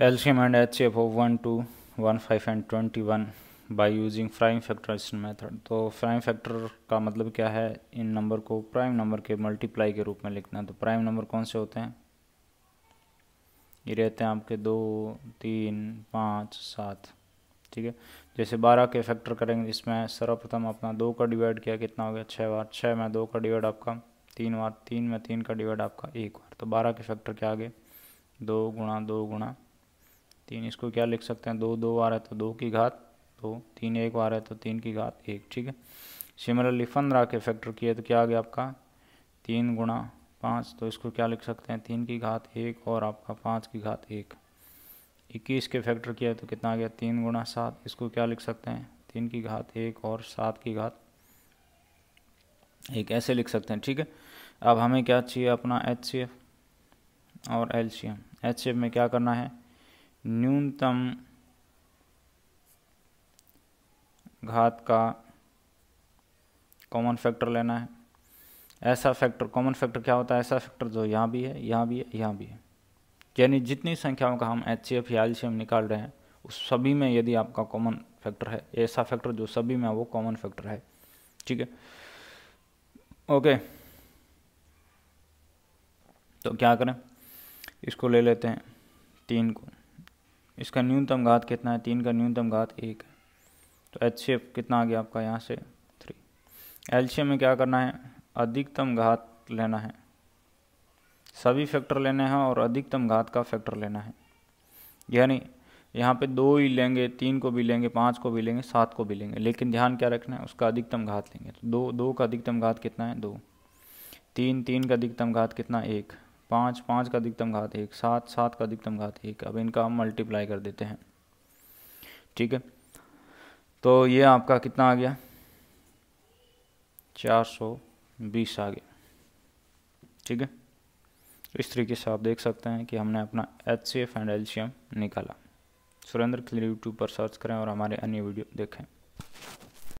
and H F O one two one five and twenty one by using prime factorization method तो prime factor का मतलब क्या है इन नंबर को प्राइम नंबर के मल्टीप्लाई के रूप में लिखना है तो प्राइम नंबर कौन से होते हैं ये रहते हैं आपके दो तीन पाँच सात ठीक है जैसे बारह के फैक्टर करेंगे इसमें सर्वप्रथम अपना दो का डिवाइड किया कितना हो गया छः बार छः में दो का डिवाइड आपका तीन बार तीन में तीन का डिवाइड आपका एक बार तो बारह के फैक्टर क्या आ गए दो गुणा दो गुणा तीन इसको क्या लिख सकते हैं दो दो बार है तो दो की घात दो तीन एक बार है तो तीन की घात एक ठीक है सिमिलरली पंद्रह के फैक्टर किए तो क्या आ गया आपका तीन गुणा पाँच तो इसको क्या लिख सकते हैं तीन की घात एक और आपका पाँच की घात एक इक्कीस के फैक्टर किया तो कितना आ गया तीन गुणा सात इसको क्या लिख सकते हैं तीन की घात एक और सात की घात एक ऐसे लिख सकते हैं ठीक है अब हमें क्या चाहिए अपना एच और एल सी में क्या करना है न्यूनतम घात का कॉमन फैक्टर लेना है ऐसा फैक्टर कॉमन फैक्टर क्या होता है ऐसा फैक्टर जो यहाँ भी है यहाँ भी है यहाँ भी है यानी जितनी संख्याओं का हम एच सी एफ या एल सी एम निकाल रहे हैं उस सभी में यदि आपका कॉमन फैक्टर है ऐसा फैक्टर जो सभी में वो कॉमन फैक्टर है ठीक है ओके तो क्या करें इसको ले लेते हैं तीन को इसका न्यूनतम घात कितना है तीन का न्यूनतम घात एक है तो एच सी एफ कितना आ गया आपका यहाँ से थ्री एलसीएम में क्या करना है अधिकतम घात लेना है सभी फैक्टर लेने हैं और अधिकतम घात का फैक्टर लेना है यानी यहाँ पे दो ही लेंगे तीन को भी लेंगे पाँच को भी लेंगे सात को भी लेंगे लेकिन ध्यान क्या रखना है उसका अधिकतम घात लेंगे तो दो दो का अधिकतम घात कितना है दो तीन तीन का अधिकतम घात कितना एक पाँच पाँच का अधिकतम घात एक सात सात का अधिकतम घात एक अब इनका हम मल्टीप्लाई कर देते हैं ठीक है तो ये आपका कितना आ गया चार सौ बीस आ गया ठीक है तो इस तरीके से आप देख सकते हैं कि हमने अपना एच सी एफ एंड एल्शियम निकाला सुरेंद्र क्लियर यूट्यूब पर सर्च करें और हमारे अन्य वीडियो देखें